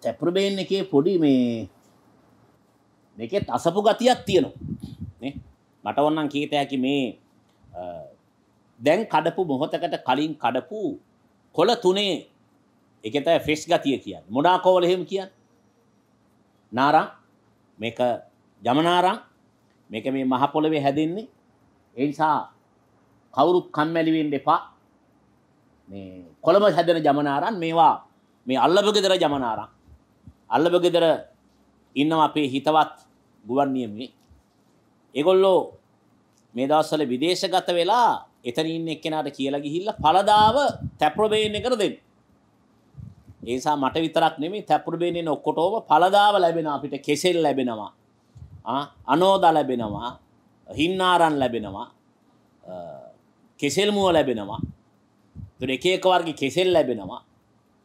තැපරුබේන් එකේ පොඩි මේ මේකෙත් අසපු ගතියක් තියෙනවා මට ඔන්නම් කීත හැකි මේ දැන් කඩපු මොහොතකට කලින් කඩපු කොළ තුනේ එකත ෆෙස් ගතිය කියන්න මොඩාකෝවල හෙම කියන්න නාරා මේක ජමනාරා මේක මේ මහපොළවේ හැදෙන්නේ එනිසා කවුරුත් කම්මැලිවෙන් දෙපා මේ කොළඹ හැදෙන ජමනාරන් මේවා මේ අල්ලපගෙදර ජමනාරන් අල්ලබගෙදර ඉන්නවා අපේ හිතවත් ගුවන්නියමේ. ඒගොල්ලෝ මේ දවස්වල විදේශගත වෙලා එතන ඉන්න එක්කෙනාට කියලා ගිහිල්ලා පළදාව තැප්‍රොබේන්නේ කර දෙන්න. ඒ නිසා මට විතරක් නෙමෙයි තැප්‍රොබේන්නේ ඔක්කොටම පළදාව ලැබෙනවා අපිට කෙසෙල් ලැබෙනවා. ආ අනෝද ලැබෙනවා. හින්නාරන් ලැබෙනවා. කෙසෙල් මුව ලැබෙනවා. ඒතර එක එක වර්ගයේ කෙසෙල් ලැබෙනවා.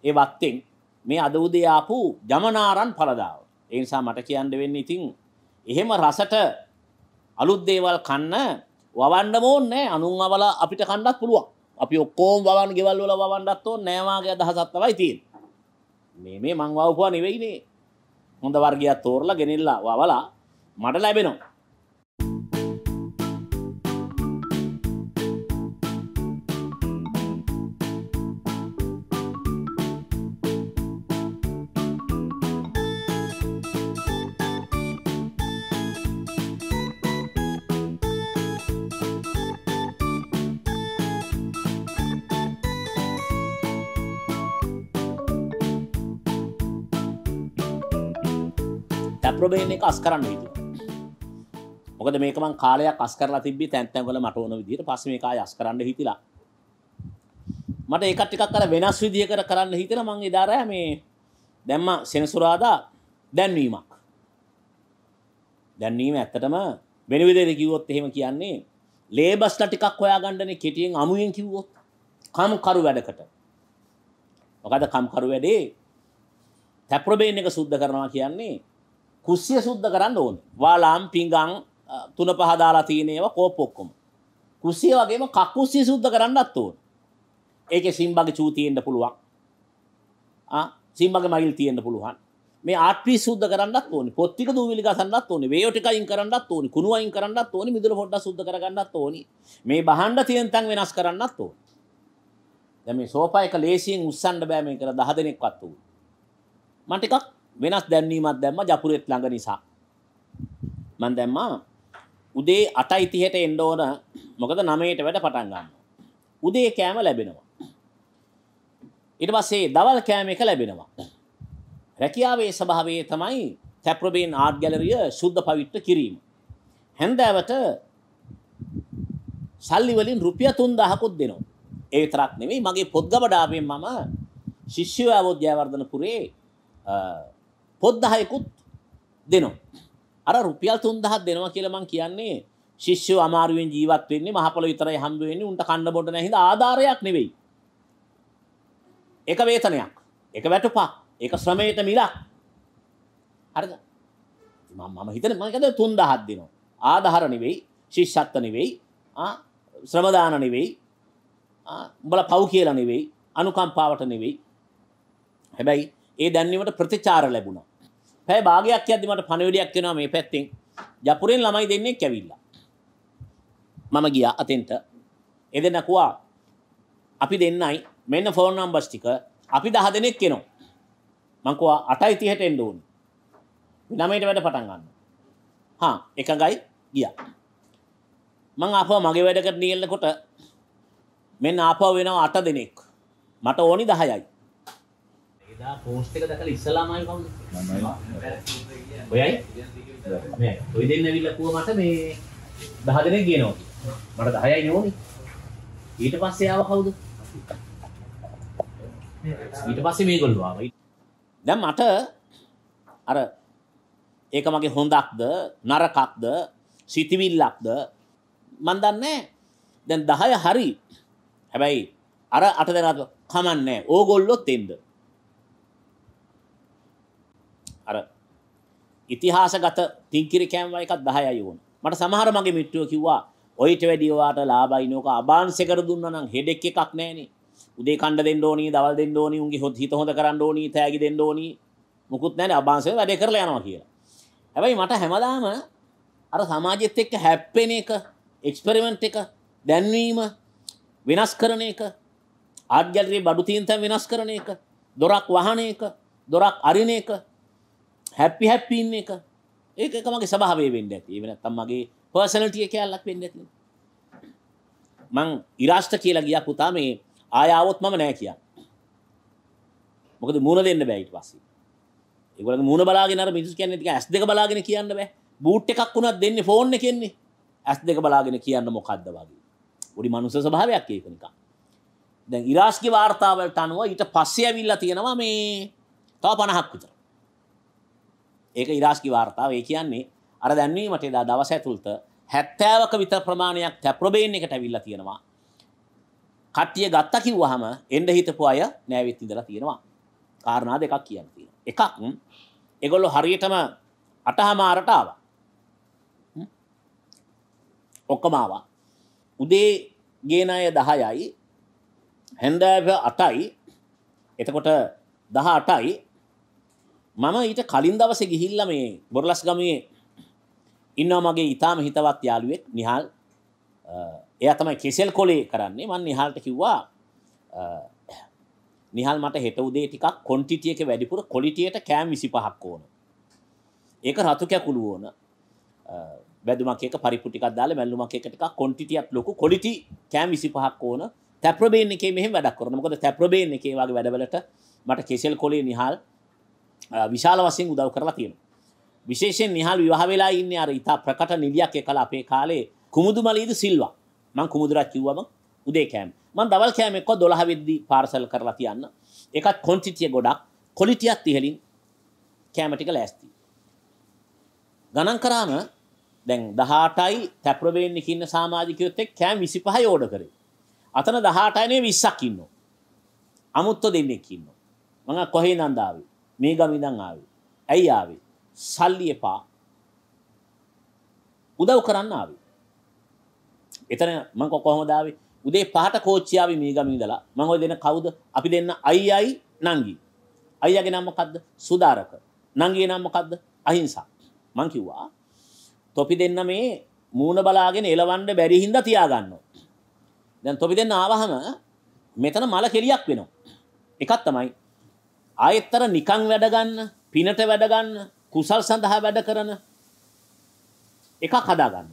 ඒ වත්තෙන් මේ අද උදේ ආපු ජමනාරන් පළදාව. ඒ නිසා මට කියන්න වෙන්නේ ඉතින් එහෙම රසට අලුත් දේවල් කන්න වවන්න ඕනේ අනුන් අවල අපිට කන්නත් පුළුවන්. අපි ඔක්කොම වවන්න ගෙවල් වල වවන්නත් ඕනේ නෑ වාගේ අදහසක් තමයි තියෙන්නේ. මේ මේ මං වවපුවා නෙවෙයිනේ. හොඳ වර්ගයක් තෝරලා ගෙනෙල්ලා වවලා මට ලැබෙනවා. ප්‍රබේන එක අස් කරන්න හිතුව මොකද මේකමන් කාලයක් අස් කරලා තිබි තැන්තැන්වල මට ඕන විදිහට පස්සේ මේක අස් කරන්න හිතිලා මට ඒකත් ටිකක් අර වෙනස් විදිහකට කරන්න හිතලා මං එදා රෑ මේ දැම්ම සෙනසුරාදා දැන්වීමක් දැන්වීම ඇත්තටම වෙන විදිහට කිව්වොත් එහෙම කියන්නේ ලේබස්ලා ටිකක් හොයාගන්නනේ කෙටියෙන් අමුයෙන් කිව්වොත් කම්කරු වැඩකට. මොකද කම්කරු වැඩේ තැප්‍රබේන් එක සුද්ධ කරනවා කියන්නේ කුස්සිය සුද්ධ කරන්න ඕන වාලාම් පිංගං තුන පහදාලා තියනේවා කෝපොක්කොම කුස්සිය වගේම කකුස්සිය සුද්ධ කරන්නත් ඕන ඒක සිම්බගේ චූතියෙන්ට පුළුවන් සිම්බගේ මගිල් තියෙන්ට පුළුවන් මේ ආටි සුද්ධ කරන්නත් ඕනි පොත්තික දූවිලි ගසන්නත් ඕනි වේයෝටිකයින් කරන්නත් ඕනි කුණුවයින් කරන්නත් ඕනි මිදුල පොඩ්ඩක් සුද්ධ කරගන්නත් ඕනි මේ බහණ්ඩ තියෙන තැන් වෙනස් කරන්නත් ඕනි දැන් මේ සෝෆා එක ලේසියෙන් උස්සන්න බෑ මේක 10 දෙනෙක්වත් උන මම ටිකක් වෙනස් දැන්වීමක් දැම්ම ජපුරෙත් ළඟ නිසා. මන් දැම්මා උදේ 8:30ට එන්න ඕන මොකද 9ට වැඩ පටන් ගන්නවා. උදේ කෑම ලැබෙනවා. ඊට පස්සේ දවල් කෑම එක ලැබෙනවා. රැකියාවේ ස්වභාවය තමයි තැප්‍රබේන් ආර්ට් ගැලරිය සුද්ධ පවිත්‍ර කිරීම. හැන්දෑවට සල්ලි වලින් රුපියල් 3000කුත් දෙනවා. ඒ විතරක් නෙමෙයි මගේ පොත් ගබඩාවෙන් මම ශිෂ්‍ය අවෝද්‍යවර්ධනපුරේ පොත් 10කුත් දෙනවා. අර රුපියල් 3000ක් දෙනවා කියලා මං කියන්නේ ශිෂ්‍යව අමාරුවෙන් ජීවත් වෙන්නේ මහපොළොව විතරයි හම්බ වෙන්නේ උන්ට කන්න බොන්න නැහැ හින්දා ආධාරයක් නෙවෙයි. එක වේතනයක්, එක වැටුපක්, එක ශ්‍රමයට මිලක්. හරිද? මම මම හිතන්නේ මම කියන්නේ 3000ක් දෙනවා. ආධාර නෙවෙයි, ශිෂ්‍යත්ව නෙවෙයි, ආ ශ්‍රමදාන නෙවෙයි. ආ උඹලා පව් කියලා නෙවෙයි, අනුකම්පාවට නෙවෙයි. හැබැයි ඒ දැන්වීමට ප්‍රතිචාර ලැබුණා. පැය භාගයක් යද්දි මට පණවිඩයක් එනවා මේ පැත්තෙන්. යපුරෙන් ළමයි දෙන්නේ කැවිලා. මම ගියා අතෙන්ට. එදෙන කුවා අපි දෙන්නයි මෙන්න ෆෝන් නම්බර්ස් ටික අපි 10 දෙනෙක් එනවා. මං කුවා 8:30ට එන්න ඕන. 9ට වැඩ පටන් ගන්න. හා එකඟයි ගියා. මං ආපහු මගේ වැඩකට නියැලනකොට මෙන්න ආපහු වෙනවා 8 දෙනෙක්. මට ඕනි 10යි. එදා පෝස්ට් එක දැකලා ඉස්සලාමයි කවුද? මමයි. ඔයයි? මේ ඔය දෙන්න ඇවිල්ලා කව මට මේ 10 දෙනෙක් ගේනවා. මට 10යි නෝනේ. ඊට පස්සේ ආව කවුද? ඊට පස්සේ මේගොල්ලෝ ආවා. දැන් මට අර ඒක මගේ හොඳක්ද නරකක්ද සිතිවිල්ලක්ද මන් දන්නේ දැන් 10 හරි හැබැයි අර අට දෙනා කමන්නේ ඕගොල්ලොත් එන්න අර ඉතිහාසගත තිංකිරි කෑම්ව එකක් 10යි වුණ. මට සමහර මගේ මිත්‍රයෝ කිව්වා ඔයිට වැඩිය ඔයාට ලාභයි නෝක අබාන්ස් එකට දුන්නා නම් හෙඩ් එකක් නැහනේ. උදේ කණ්ඩ දෙන්න ඕනි, දවල් දෙන්න ඕනි, උන්ගේ හොත් හිත හොඳ කරන්න ඕනි, තෑගි දෙන්න ඕනි. මුකුත් නැහනේ අබාන්ස් එක වැඩේ කරලා යනවා කියලා. හැබැයි මට හැමදාම අර සමාජෙත් එක්ක හැප්පෙන එක, එක්ස්පෙරිමන්ට් එක, දැන්වීම වෙනස් කරන එක, ආඩ් ගැලරි බඩු තීන්තම් වෙනස් කරන එක, දොරක් වහන එක, දොරක් අරින එක හැපි හැප්පීම එක ඒක මගේ සභාවේ වෙන්ඩ ඇති වෙනත්තම් මගේ පර්සනටිය කෑල්ලක් වෙන්න ඇති මං ඉරාෂ්ට කියලා ගිය පුතා මේ ආයාවොත් මම නෑ කියා මොකද මුණ දෙන්න බැයිට පස්සේ ඒගොල්ලෝ මුණ බලාගෙන අර මිනිස්සු කියන්නේ ටික ඇස් දෙක බලාගෙන කියන්න බෑ බූට් එකක් වුණත් දෙන්නේ ෆෝන් එකෙන්නේ ඇස් දෙක බලාගෙන කියන්න මොකද්ද වගේ පොඩි මනුස්ස ස්වභාවයක් ඒක නිකන් දැන් ඉරාෂ්ගේ වාර්තාවලට අනුව ඊට පස්සේ ඇවිල්ලා තියෙනවා මේ තව 50ක් විතර ඒක ඉරාශකි වාර්තාව ඒ කියන්නේ අර දැන්වීමට එදා දවස ඇතුළත හැත්තෑවක විතර ප්‍රමාණයක් තැප්‍රබේන් එකට ඇවිල්ලා තියෙනවා. කට්ටිය ගත්ත කිව්වහම එන්න හිතපු අය නෑවිත් ඉඳලා තියෙනවා. කාරණා දෙකක් කියන්න තියෙනවා. එකක් ඒගොල්ලෝ හරියටම අටහමාරට ආවා. ඔක්කොම ආවා. උදේ ගේන අය 10යි හැන්දෑව 8යි එතකොට 18යි මම ඊට කලින් දවස ගිහිල්ල මේ බොරලස් ගමේ ඉන්නවා මගේ ඉතාම හිතවත් යාළුවෙක් නිහල් එය තමයි කෙසෙල් කොලේ කරන්නේ මන් නිහල්ට කිව්වා නිහල් මට හෙට උදේ ටිකක් කොන්ටිටියක වැඩිපුර කොලිටියට කෑම් විසි පහක් ඕන ඒක රතු කැකුළු ඕන බැදුමක් එක පරිපුටිකක් දාල මැල්ලුමක් එක ටිකක් කොන්ටිටියක් ලොකු කොලිටි කෑම් විසි පහක් ඕන තැප්‍රබේන් එක මෙහ වැඩක් කරනකොද තැප්‍රබේන් එකේ වගේ වැඩවලට මට කෙසෙල් කොලේ නිහල් විශාල වසිෙන් උදව් කරලා තියෙන. විශේෂෙන් නිහල් විවාහවෙලා ඉන්න අර ඉතා ප්‍රකට නිලියක් එකල අපේ කාලේ කුමුදු මලීද සිල්වා මං කුමුදුරක් කිව්වම උදේ කෑම් මන් දවල් කෑමෙක්ක දොළහවෙද්දී පාර්සල් කරලා තියන්න එකත් කොන්ටිටිය ගොඩක් කොලිටියත් ඉහලින් කෑමටික ලෑස්ති. ගණන් කරාම දැන් දහටයි තැප්‍රබේෙන් ඉන්න සාමාජිකයොත්තෙක් කෑම් විසි පහ යෝඩ කරේ. අතන දහටයනේ විස්සක් ඉන්න. අමුත්ත දෙන්නෙක් ඉන්න. මඟ කොහේ නන්දාවේ. මේ ගම ඉඳන් ආවේ. ඇයි ආවේ? සල්ලි එපා. උදව් කරන්න ආවේ. එතන මම කොහොමද ආවේ? උදේ පහට කෝච්චිය ආවේ මේ ගම ඉඳලා. මම ඔය දෙන කවුද? අපි දෙන්න අයියයි නංගි. අයියාගේ නම මොකද්ද? සුදාරක. නංගිගේ නම මොකද්ද? අහිංසා. මං කිව්වා තොපි දෙන්න මේ මූණ බලාගෙන එලවන්න බැරි හින්දා තියාගන්න. දැන් තොපි දෙන්න ආවහම මෙතන මල කෙලියක් වෙනවා. එකක් තමයි ආයෙත්තර නිකං වැඩගන්න පිනට වැඩගන්න කුසල් සඳහා වැඩ කරන එකක් හදාගන්න.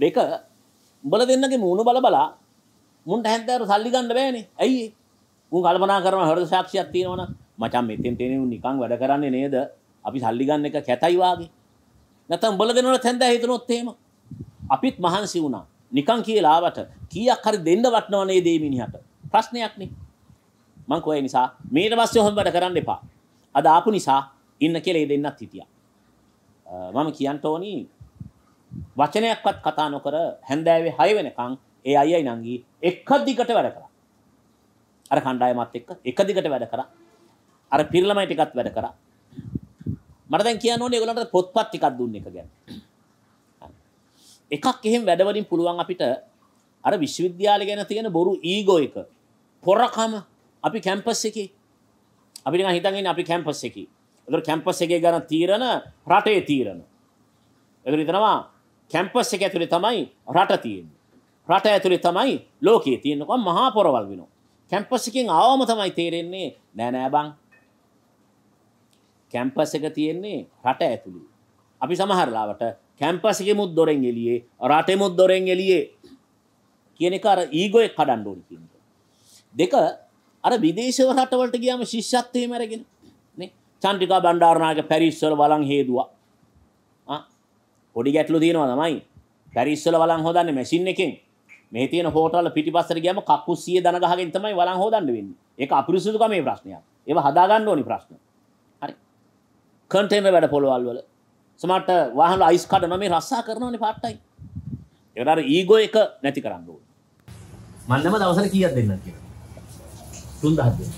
දෙක උඹල දෙන්නගේ මුණු බල බලා මුන්ට හැන්තෑරු සල්ලි ගන්න බෑනේ. ඇයි? උන් කල්පනා කරන හෘද සාක්ෂියක් තියෙනවනම් මචං මෙතෙන් තේනේ උන් නිකන් වැඩ කරන්නේ නේද? අපි සල්ලි ගන්න එක කැතයි වාගේ. නැත්නම් උඹල දෙනවල තැන්දා හිතනොත් එහෙම. අපිත් මහන්සි වුණා. නිකන් කියලා ආවට කීයක් හරි දෙන්න වටනව නේද මේ මිනිහට? ප්‍රශ්නයක් නේ. මංකෝය නිසා මේට පස්ස හොඳ වැඩ කරන්න එපා අද ආපු නිසා ඉන්න කෙලේ දෙන්නත් හිටිය මම කියන්ට ඕනි වචනයක්වත් කතා නොකර හැන්දෑවේ හය වෙනකං ඒ අයයි නංගී එක්කත් දිගට වැඩ කර අර කණ්ඩායමත් එක්ක එක දිගට වැඩ කර අර පිරිලමයි ටිකත් වැඩ කර මට දැන් කියන්න ඕනේ ඒගොල්ලන්ට පොත්පත් ටිකක් දුන්න එක ගැන එකක් එහෙම වැඩවලින් පුළුවන් අපිට අර විශ්වවිද්‍යාල ගැන තියෙන බොරු ඊගෝ එක පොරකම අපි කැම්පස් එක අපි හිතගෙන අපි කැම්පස් එක ර කැම්පස් එක ගන තීරණ රටේ තීරණ එතනවා කැම්පස් එක ඇතුළේ තමයි රට තියෙන් රට ඇතුළේ තමයි ලෝකයේ තියෙන්නකම් මහා පොරවල් වෙන කැම්පස් එකින් ආවම තමයි තේරෙන්නේ නෑනෑ බං කැම්පස් එක තියෙන්නේ රට ඇතුළි අපි සමහරලාවට කැම්පස් එක මුත් දොරෙන් එලියේ රටෙමුත් දොරෙන් එලියේ කියන එක අර ඊගොය කඩන්්ඩෝනි දෙක අර විදේශව රටවලට ගියාම ශිෂ්‍යත්වයේ මැරගෙන නේ චන්ද්‍රිකා බණ්ඩාරනායක පැරිස් වල බලන් හේදුවා ආ පොඩි ගැටලු තියෙනවා තමයි පැරිස් වල බලන් හොදන්නේ මැෂින් එකෙන් මේ තියෙන හෝටල් පිටිපස්සට ගියම කක්කු 100 දන ගහගෙන තමයි වළං හොදන්න වෙන්නේ. ඒක අපිරිසුදුකමේ ප්‍රශ්නයක්. ඒව හදා ගන්න ඕනි ප්‍රශ්න. හරි. කන්ටේනර් වැඩ පොළවල් වල සමහරට වාහන අයිස් කඩන මේ රස්සා කරනවනේ පාට්ටයි. ඒවලර ඊගෝ එක නැති කරන්න ඕනේ. මන්නම දවසට කීයක් දෙන්නද කියලා. 3000 දෙනෙක්.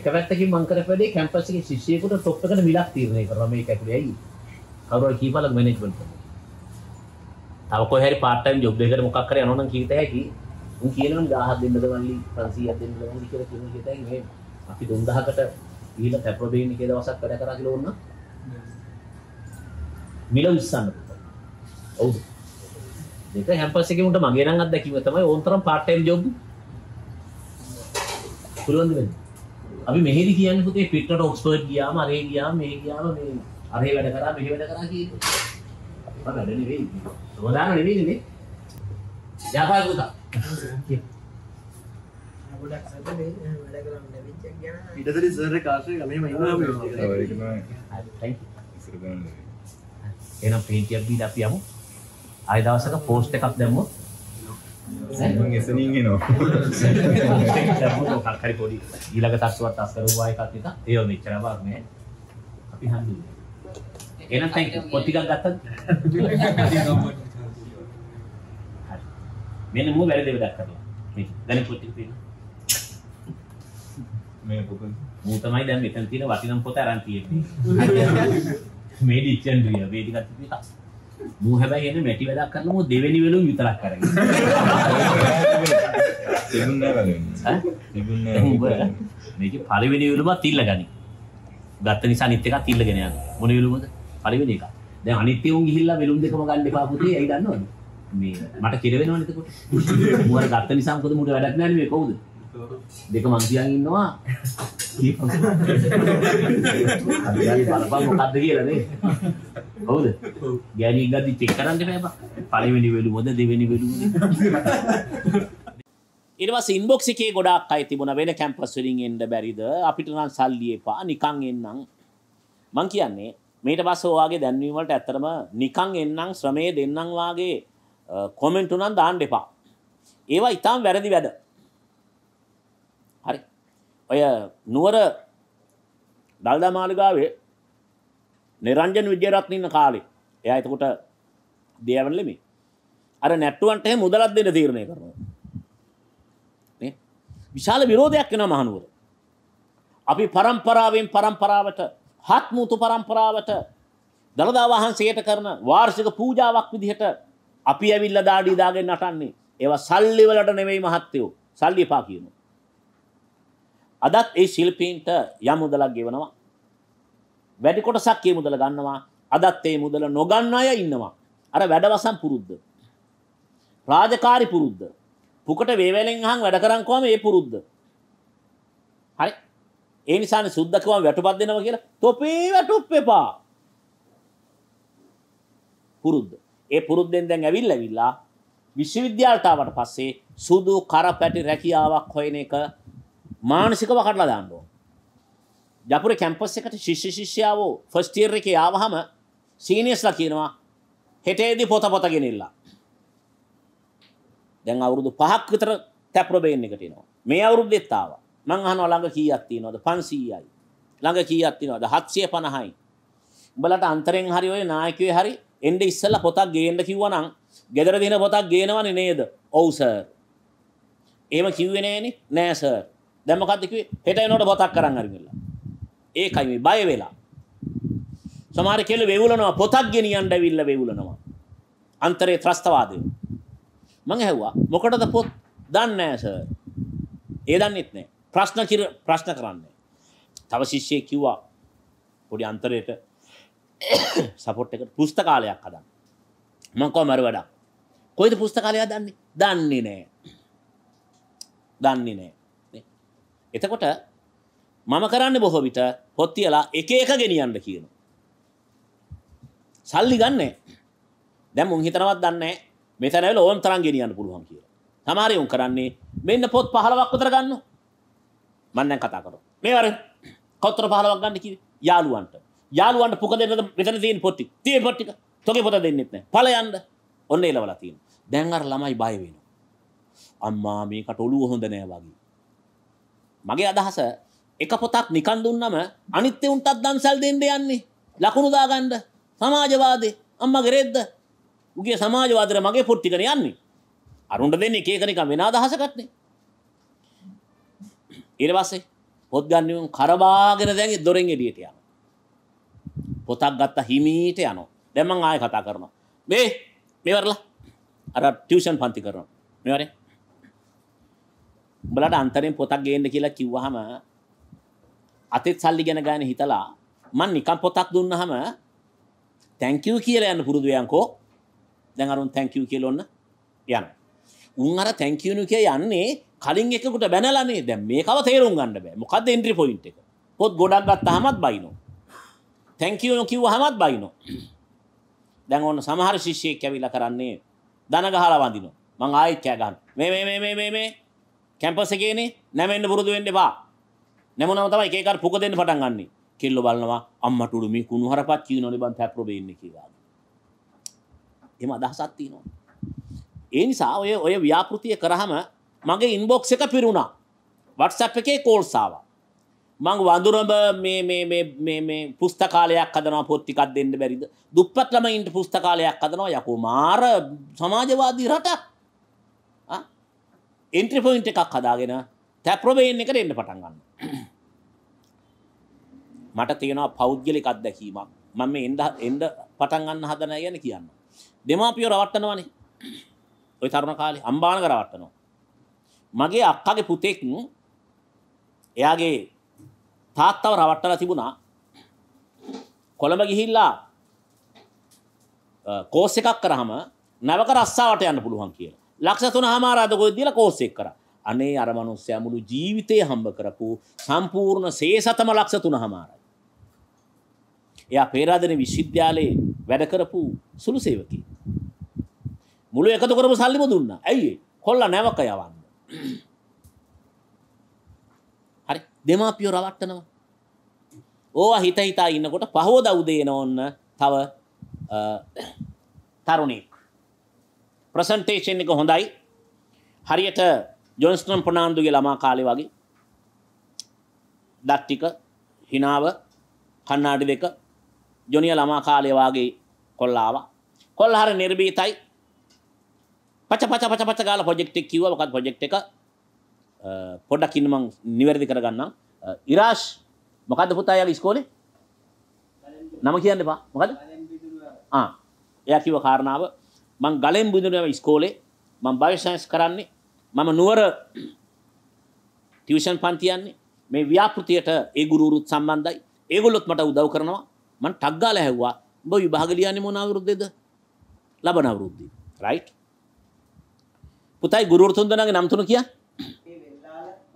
එක පැත්තකින් මං කරපු වැඩේ කැම්පස් එකේ ශිෂ්‍යයෙකුට ටොප් එකට මිලක් තීරණය කරනවා මේක ඇතුලේ ඇයි කවුරුහරි කීපලක් මැනේජ්මන්ට් කරනවා තව කොහේ හරි part time job එකකට මොකක් හරි යනවා නම් කීත හැකි උන් කියනවා 1000ක් දෙන්නද මල්ලි 500ක් දෙන්නද මල්ලි කියලා කියන කීත හැකි මේ අපි 2000කට ගිහිල්ලා පැප්‍රෝ බේන්නේ කියලා දවසක් වැඩ කරා කියලා ඕන මිල උස්සන්න ඔව් දෙක කැම්පස් එකේ උන්ට මගේ නම් අත්දැකීම තමයි ඕන්තරම් part time job පුළුවන්ද වෙන්න අපි මෙහෙදි කියන්න පුතේ පිටට ඔක්ස්පර්ඩ් ගියාම අරේ ගියාම මේ ගියාම මේ අරේ වැඩ කරා මෙහෙ වැඩ කරා කියන අප වැඩ නෙවෙයි සමාදාන නෙවෙයි නේ ජාපා පුතා ගොඩක් සතුටේ වැඩ කරන්නේ විච්චක් ගැන ඊටතරි සර් එක ආශ්‍රය ගමේම ඉන්නවා එහෙනම් පේටියක් දීලා අපි යමු ආයෙ දවසක පෝස්ට් එකක් දැම්මොත් එසනින් එනවා හක්හරි පොඩි ඊළඟ තත්ත්වයක් අස්කරුවා එකක් එක ඒව මෙච්චර බාක් නෑ අපි හඳුන්නේ එහෙනම් thank you පොත් ටිකක් ගත්තද මෙන්න මෝ වැරදි දෙයක් කරලා මේ දැන් පොත් ටික තියෙනවා මේ පොත මෝ තමයි දැන් මෙතන තියෙන වටිනම් පොත අරන් තියෙන්නේ මේ ඩික්ෂනරිය මේ ටිකක් තිබ්බේ මූ හැබැයි එන්නේ මැටි වැඩක් කරන්න මූ දෙවෙනි වෙලුම් විතරක් කරගෙන. තිබුණ නැහැ බලන්න. ඈ තිබුණ නැහැ. මේක පළවෙනි වෙලුමත් තිල්ල ගනි. ගත්ත නිසා අනිත් එකත් තිල්ලගෙන යනවා. මොන වෙලුමද? පළවෙනි එක. දැන් අනිත් ඒවා ගිහිල්ලා වෙලුම් දෙකම ගන්න එපා පුතේ. ඇයි දන්නවද? මේ මට කෙරවෙනවනේ එතකොට. මූ අර ගත්ත නිසා මොකද මූට වැඩක් නැහැ නේ මේ කොහොමද? දෙක මංසියන් ඉන්නවා බලපන් මොකක්ද කියලානේ හවුද ගෑනි ගදි චෙක් කරන්න එපා පළවෙනි වෙලු මොද දෙවෙනි වෙලු ඊට පස්සේ ඉන්බොක්ස් එකේ ගොඩාක් අය තිබුණා වෙන කැම්පස් වලින් එන්න බැරිද අපිට නම් සල්ලි එපා නිකන් එන්නම් මං කියන්නේ මේට පස්සේ ඔයාගේ දැන්වීම වලට ඇත්තටම නිකන් එන්නම් ශ්‍රමයේ දෙන්නම් වාගේ කොමෙන්ට් උනන් දාන්න එපා ඒවා ඊටාම් වැරදි වැඩ ඔය නුවර දල්දා මාලිගාවේ නිරංජන විජේරත්න ඉන්න කාලේ එයා එතකොට දියවැනලෙමි අර නැට්ටුවන්ට එහෙම මුදලක් දෙන්න තීරණය කරනවා නේ විශාල විරෝධයක් එනවා මහනුවර අපි પરම්පරාවෙන් પરම්පරාවට හත් මුතු પરම්පරාවට දළදා වහන්සේට කරන වාර්ෂික පූජාවක් විදිහට අපි ඇවිල්ලා දාඩි දාගෙන නටන්නේ ඒවා සල්ලි වලට නෙමෙයි මහත්යෝ සල්ලි එපා කියනවා අදත් ඒ ශිල්පීන්ට යම් මුදලක් ගෙවනවා. වැඩි කොටසක් ඒ මුදල ගන්නවා. අදත් ඒ මුදල නොගන්න අය ඉන්නවා. අර වැඩවසම් පුරුද්ද. රාජකාරි පුරුද්ද. පුකට වේවැලෙන් අහන් වැඩ කරන්කොම ඒ පුරුද්ද. හරි. ඒ නිසානේ සුද්ධකම වැටුපක් දෙනවා කියලා. තොපේ වැටුප් එපා. පුරුද්ද. ඒ පුරුද්දෙන් දැන් ඇවිල්ලා ඇවිල්ලා විශ්වවිද්‍යාලට ආවට පස්සේ සුදු කරපැටි රැකියාවක් හොයන එක මානසික වකටලා දාන්න ඕන. ජපුර කැම්පස් එකට ශිෂ්‍ය ශිෂ්‍යාවෝ ෆස්ට් ඉයර් එකේ ආවහම සීනියස්ලා කියනවා හෙටේදී පොත පොත ගෙනිල්ලා. දැන් අවුරුදු 5ක් විතර තැප්‍රොබේන් එකට එනවා. මේ අවුරුද්දෙත් ආවා. මං අහනවා ළඟ කීයක් තියෙනවද? 500යි. ළඟ කීයක් තියෙනවද? 750යි. උඹලට අන්තරෙන් හරි ඔය නායකයෝ හරි එnde ඉස්සලා පොතක් ගේන්න කිව්වනම් ගෙදර දින පොතක් ගේනවනේ නේද? ඔව් සර්. එහෙම කිව්වේ නෑනේ. නෑ සර්. දැන් මොකක්ද කිව්වේ? හෙට එනකොට පොතක් අරන් අරින්න. ඒකයි මේ බය වෙලා. සමහර කෙල්ල වෙවුලනවා පොතක් ගෙනියන්න ඇවිල්ලා වෙවුලනවා. අන්තරේ ත්‍රස්තවාදය. මං ඇහුවා මොකටද පොත් දන්නේ නැහැ සර්. ඒ දන්නෙත් නැහැ. ප්‍රශ්න කිර ප්‍රශ්න කරන්නේ. තව ශිෂ්‍යයෙක් කිව්වා පොඩි අන්තරයට සපෝට් එකට පුස්තකාලයක් හදන්න. මං කොහොම හරි වැඩක්. කොයිද පුස්තකාලයක් දන්නේ? දන්නේ නැහැ. දන්නේ නැහැ. එතකොට මම කරන්න බොහෝ විට පොත්තියලා එක එක ගෙනියන්න කියන. සල්ලි ගන්න දැම් උන්හිතනවත් දන්න මෙතැනල ඕන් තරන් ගෙනියන්න පුළුවන් කිය. තමාරය උන් කරන්නේ මෙන්න පොත් පහලවක් උතර ගන්න මන්නැන් කතා කර මේවර කොත්තර පහලවක් ගන්න කිව යාලුවන්ට යාලුවන්ට පුක දෙන්න මෙතන තියෙන් පොට්ටි තිය පොට්ටික තොක පොත දෙන්නෙත්න පලයන්ද ඔන්න එලවලතින් දැන්ගර ළමයි බයවෙන. අම්මා මේකට ඔලු හොඳ නෑ වගේ මගේ අදහස එක පොතක් නිකන් දුන්නම අනිත්‍යවුන්ටත් දන්සල් දෙන්න යන්නේ ලකුණු දාගණ්ඩ සමාජවාදේ අම්ම ගෙරෙද්ද උගේ සමාජවාදර මගේ පොට්ටිකර යන්නේ අරුන්ට දෙන්නේ ඒකනික වෙන අදහසකටනේ ඊට පස්සේ පොත් ගන්නුම් කරබාගෙන දැන් දොරෙන් එළියට යන පොතක් ගත්ත හිමීට යනවා දැන් මං ආයෙ කතා කරනවා මේ මේ වරලා අර ටියුෂන් පන්ති කරනවා මේ වරේ උඹලට අන්තරෙන් පොතක් ගේන්න කියලා කිව්වහම අතෙත් සල්ලි ගැන ගන්න හිතලා මං නිකන් පොතක් දුන්නහම thank you කියලා යන්න පුරුදු වෙයන්කෝ දැන් අරුන් thank you කියලා ඔන්න යන්න උන් අර thank you නුකේ යන්නේ කලින් එකකට බැනලානේ දැන් මේකව තේරුම් ගන්න බෑ මොකද්ද entry point එක පොත් ගොඩක් ගත්තාමත් බයිනෝ thank you කිව්වහමත් බයිනෝ දැන් ඔන්න සමහර ශිෂ්‍යෙක් ඇවිල්ලා කරන්නේ දන ගහලා වඳිනවා මං ආයෙත් කෑ ගන්න මේ මේ මේ මේ මේ කැම්පස් එකේනේ නැමෙන්න පුරුදු වෙන්න එපා. නැමුණම තමයි එක එකක් පුක දෙන්න පටන් ගන්නෙ. කෙල්ල බලනවා අම්මට උඩු මේ කුණු හරපක් කියනෝනේ බන් තැප්‍රෝ බේන්නේ කියලා. එහෙම අදහසක් තියෙනවා. ඒ නිසා ඔය ඔය ව්‍යාපෘතිය කරාම මගේ ඉන්බොක්ස් එක පිරුණා. WhatsApp එකේ කෝල්ස් ආවා. මං වඳුරඹ මේ මේ මේ මේ මේ පුස්තකාලයක් හදනවා පොත් ටිකක් දෙන්න බැරිද? දුප්පත් ළමයින්ට පුස්තකාලයක් හදනවා යකෝ මාර සමාජවාදී රටක්. එන්ට්‍රිපොයින්් එකක් හදාගෙන තැප්‍රබයෙන් එකට එන්න පටන්ගන්න මට තියෙනවා පෞද්ගලික අත්දැකීමක් මම එඩ එඩ පටන්ගන්න හදන යන කියන්න දෙමාපියෝ රවට්ටනවනේ ඔය තරුණ කාලි අම්බාන කරවට්ටනවා මගේ අක්කගේ පුතෙක් එයාගේ තාත්තව රවට්ටල තිබුණා කොළඹ ගිහිල්ලා කෝස එකක් කරහම නැවක රස්සාාවට යන්න පුළුවන් කියලා ලක්ෂ තුන හමාරාධකොය දිල කෝස්සෙක් කර අනේ අරමනුස්්‍ය මුළු ජීවිතය හම්බ කරපු සම්පූර්ණ සේසතම ලක්ෂ තුන හමාරයි. එයා පේරාධන විශ්විද්‍යාලයේ වැඩ කරපු සුළු සේවකි. මුළු එකතු කරපු සල්ලිම දුන්න ඇයි කොල්ල නැවක යවන්න. හරි දෙමාපියෝ රවට්ටනවා. ඕ හිත හිතා ඉන්නකොට පහෝ දෞදේන ඔන්න තව තරුණේ ප්‍රසන්ටේෂන් එක හොඳයි හරියට ජොන්ස්නම් පුනාන්දුගේ ළමා කාලෙ වගේ දත්තික හිනාව කන්නාඩි දෙක ජොනිය ළමා කාලය වගේ කොල්ලාව කොල්ල හර නිර්බීතයි පච පච පච පච ගාලා ප්‍රොජෙක්ට් එක කිව්වා මොකද ප්‍රොජෙක්ට් එක පොඩ්ඩක් ඉන්න මං නිවැරදි කරගන්නම් ඉරාෂ් මොකද්ද පුතා යාගේ ඉස්කෝලේ නම කියන්න එපා මොකද්ද ආ එයා කිව්ව කාරණාව මං ගලෙන් බුදුනව ස්කෝලේ මං භවසයන්ස් කරන්නේ මම නුවර ටියෂන් පන්තියන්නේ මේ ව්‍යාපෘතියට ඒ ගුරුරුත් සම්බන්ධයි ඒගොල්ලොත් මට උදව් කරනවා මන් ටක්ගාල හැව්වා උඹ විභාග ලියන්නේ මොන අවුරුද්දේද ලබන අවුරුද්දේ රයිට් පුතයි ගුරුවරු තුන්දෙනාගේ නම් තුන කියා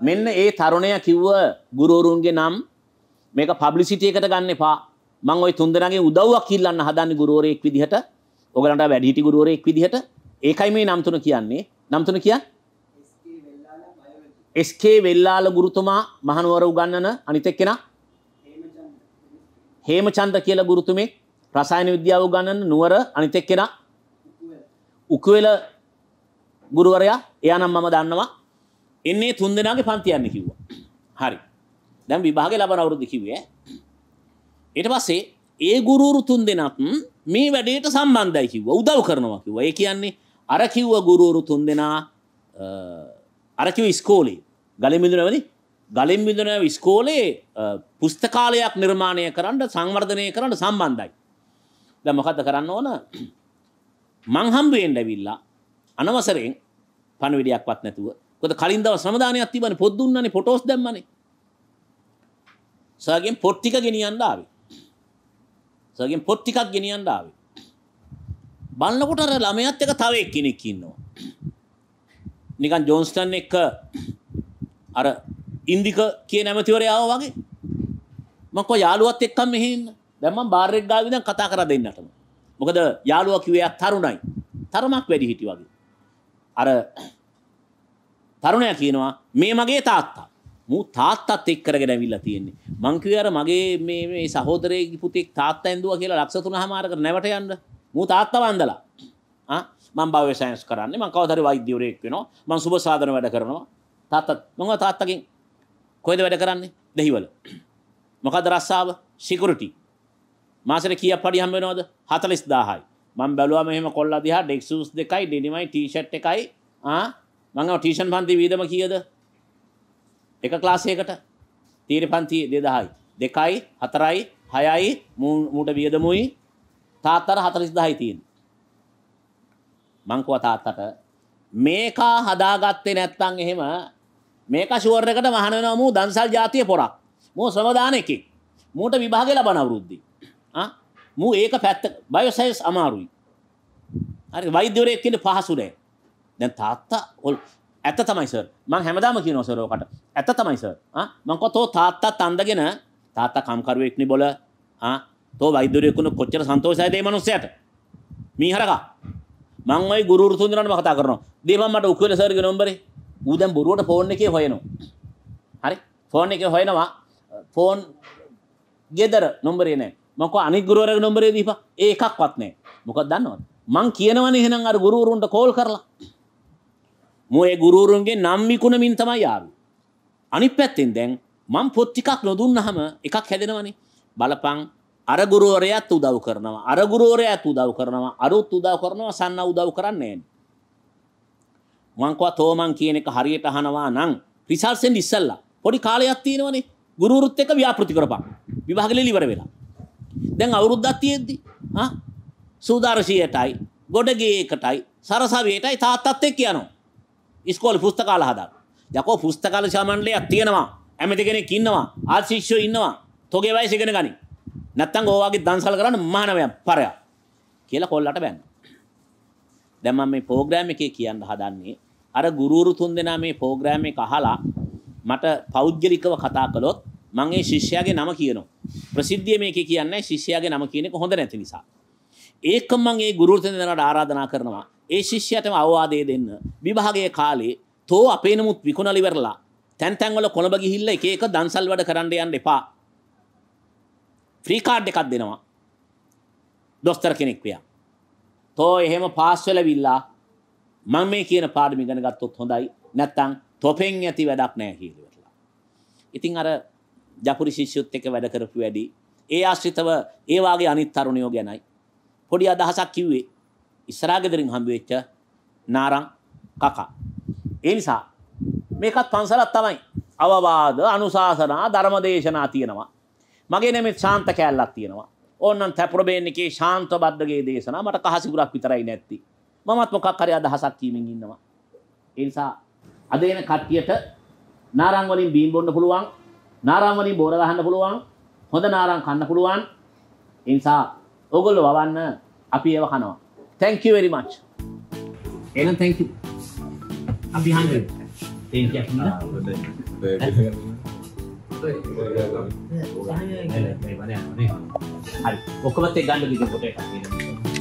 මෙන්න ඒ තරුණයා කිව්ව ගුරුවරුන්ගේ නම් මේක පබ්ලිසිටි එකට ගන්න එපා මං ওই තුන්දෙනාගේ උදව්වක් ඉල්ලන්න හදන්නේ ගුරුවරයෙක් විදිහට ඔගලන්ට වැඩිහිටි ගුරුවරයෙක් විදිහට ඒකයි මේ නම් තුන කියන්නේ නම් තුන කියන්නේ ස්කේ වෙල්ලාල ගුරුතුමා මහනුවර උගන්නන අනිතෙක් කෙනා හේමචන්ද කියලා ගුරුතුමේ රසායන විද්‍යාව උගන්නන නුවර අනිතෙක් කෙනා උකුවෙල ගුරුවරයා එයා නම් මම දන්නවා එන්නේ තුන් දෙනාගේ පන්ති යන්න කිව්වා. හරි. දැන් විභාගේ ලබන අවුරුද්ද කිව්වේ. ඊට පස්සේ ඒ ගුරුවරු තුන් දෙනාත් මේ වැඩේට සම්බන්ධයි කිව්ව උදව් කරනවා කිව්ව ඒ කියන්නේ අර කිව්ව ගුරුවරු තුන් දෙනා අරකිව ස්කෝලේ ගලින්මිදුනවැනි ගලින්මිදුන ස්කෝලේ පුස්තකාලයක් නිර්මාණය කරන්න සංවර්ධනය කරන්න සම්බන්ධයි ද මොකද කරන්න ඕන මංහම්බුවෙන්ඩ විල්ලා අනවසරෙන් පණවිඩියක්වත් නැතුව කොද කලින්දව සමධානයක් තිබන පොද්දුන්නන්නේ පොටෝස් දැම්මන සගෙන් පොට්ටික ගෙනියන්ඩාවේ සගෙන් පොත් ටිකක් ගෙනියන්න ආවේ. බලනකොට අර ළමයාත් එක තව එක්කෙනෙක් ඉන්නවා. නිකන් ජෝන්ස්ටන් එක්ක අර ඉන්දික කියන ඇමතිවරයා ආවා වගේ. මම කෝ යාළුවත් එක්කම මෙහි ඉන්න. දැන් මම බාර් එක ගාව ඉඳන් කතා කරලා දෙන්නටම. මොකද යාළුවා කිව්වේ තරුණයි. තරමක් වැඩි හිටි වගේ. අර තරුණයා කියනවා මේ මගේ තාත්තා. මූ තාත්තත් එක් කරගෙන ඇවිල්ලා තියෙන්නේ. මංකිව අර මගේ මේ මේ සහෝදරයේ පුතෙක් තාත්තා ඇඳුවා කියලා ලක්ෂ 3 හමාරකට නැවට යන්න. මූ තාත්තා වන්දලා. ආ මම බයෝ සයන්ස් කරන්නේ. මම කවදාද වෛද්‍යවරයෙක් වෙනවා. මම සුබ සාධන වැඩ කරනවා. තාත්තා මම තාත්තගෙන් කොහෙද වැඩ කරන්නේ? දෙහිවල. මොකද රස්සාව? සිකියුරිටි. මාසෙට කීයක් පඩි හම්බ වෙනවද? 40000යි. මම බැලුවා මෙහෙම කොල්ලා දිහා ඩෙක්සුස් දෙකයි, ඩෙනිමයි, ටී-ෂර්ට් එකයි ආ මංගව ටීෂන් පන්ති වීදම කීයද? එක ක්ලාස් එකකට තීර පන්ති 2000යි 2යි 4යි 6යි මූට වියදමුයි තාත්තට 40000යි තියෙන්නේ මං කව තාත්තට මේකා හදාගත්තේ නැත්තම් එහෙම මේක ෂුවර් එකට මහන වෙනවා මූ දන්සල් ජාතිය පොරක් මූ ශ්‍රමදාන එකේ මූට විභාගේ ලබන අවුරුද්දේ ආ මූ ඒක පැත්ත බයෝසයන්ස් අමාරුයි හරි වෛද්‍යවරයෙක් කියන්නේ පහසු නෑ දැන් තාත්තා ඇත තමයිස මං හැමදාම කියන සරෝකට ඇත තමයිස මංකොතෝ තාත්තත් අන්දගෙන තාත්තා කම්කරුවෙක්නි බොල තෝ වෛදරයකුණ කොච්චර සන්තෝසයදේ මනුස්සයට මීහරකා මංවයි ගුරු සුන්දරන මහතා කරන දේමට උක්වල සර්ග නොම්බර ූදැම් බොරුවට ෆෝන් එකේ හොයනවා හරි ෆෝන් එක හොයනවා ෆෝන් ගෙදර නොම්බරේ නෑ මක අනිගුරුවරක නොම්බරේ දීප ඒකක් වත්නේ මොකක් දන්නවත් මං කියනවන එහෙනම් අර ගුරුවරුන්ට කෝල් කරලා මොය ගුරුරුන්ගේ නම් විකුණමින් තමයි යාවි. අනිත් පැත්තෙන් දැන් මං පොත් ටිකක් නොදුන්නහම එකක් හැදෙනවනේ. බලපං අර ගුරුවරයාත් උදව් කරනවා. අර ගුරුවරයාත් උදව් කරනවා. අරුත් උදව් කරනවා සන්න උදව් කරන්නේ නැහැ. මං කව තෝමන් කියන එක හරියට අහනවා නම් රිසල්ට්ස් එන්න ඉස්සල්ලා පොඩි කාලයක් තියෙනවනේ. ගුරුවරුත් එක්ක ව්‍යාපෘති කරපන්. විභාගෙලි ඉවර වෙලා. දැන් අවුරුද්දක් තියෙද්දි ආ සූදාරසියටයි ගොඩගේකටයි සරසවියටයි තාත්තත් එක්ක යනවා. ඉස්කෝල පුස්තකාල හදා. යකෝ පුස්තකාල ශාමණ්ඩලයක් තියෙනවා ඇමති කෙනෙක් ඉන්නවා ආශිෂ්‍යෝ ඉන්නවා තොගේ වයස ඉගෙන ගනි. නැත්තම් ඕවාගේ දන්සල් කරන්න මහානවයන් පරයා කියලා කොල්ලට බැන්න. දැන් මම මේ ප්‍රෝග්‍රෑම් එකේ කියන්න හදන්නේ අර ගුරුවරු තුන්දෙනා මේ ප්‍රෝග්‍රෑම් එක අහලා මට පෞද්ගලිකව කතා කළොත් මම ඒ ශිෂ්‍යයාගේ නම කියනවා. ප්‍රසිද්ධිය මේකේ කියන්නේ ශිෂ්‍යයාගේ නම කියන එක හොඳ නැති නිසා. ඒක මම ඒ ගුරුවරු තුන්දෙනාට ආරාධනා කරනවා. ඒ ශිෂ්‍යයටම අවවාදය දෙන්න. විභාගයේ කාලේ තෝ අපේ නමුත් විකුණල ඉවරලා තැන් තැන් වල කොළඹ ගිහිල්ලා එක එක දන්සල් වැඩ කරන්න යන්න එපා. ෆ්‍රී කාඩ් එකක් දෙනවා. දොස්තර කෙනෙක් වියා. තෝ එහෙම පාස් වෙලවිලා මම මේ කියන පාඩම ඉගෙන ගත්තොත් හොඳයි. නැත්තම් තොපෙන් ඇති වැඩක් නැහැ කියලා ඉවරලා. ඉතින් අර ජපුරි ශිෂ්‍යුත් එක්ක වැඩ කරපු වැඩි ඒ ආශ්‍රිතව ඒ වාගේ අනිත් තරුණයෝ ගැනයි පොඩි අදහසක් කිව්වේ ඉස්සරා ගෙදරින් හම්බ වෙච්ච නාරං කකා. ඒ නිසා මේකත් පන්සලක් තමයි. අවවාද, අනුශාසනා, ධර්මදේශනා තියෙනවා. මගේ නෙමෙයි ශාන්ත කැලලක් තියෙනවා. ඕන්නම් තැපුරබේන් එකේ ශාන්ත බද්දගේ දේශනා මට කහ සිගුරක් විතරයි නැති. මමත් මොකක් හරි අදහසක් කීමෙන් ඉන්නවා. ඒ නිසා අද එන කට්ටියට නාරං වලින් බීන් බොන්න පුළුවන්. නාරං වලින් බෝර ගහන්න පුළුවන්. හොඳ නාරං කන්න පුළුවන්. ඒ නිසා ඕගොල්ලෝ වවන්න අපි ඒව කනවා. Thank you very much. Elan, thank you. Happy 100. Thank you. හරි ඔක්කොමත් එක් ගන්න ලිද පොට එක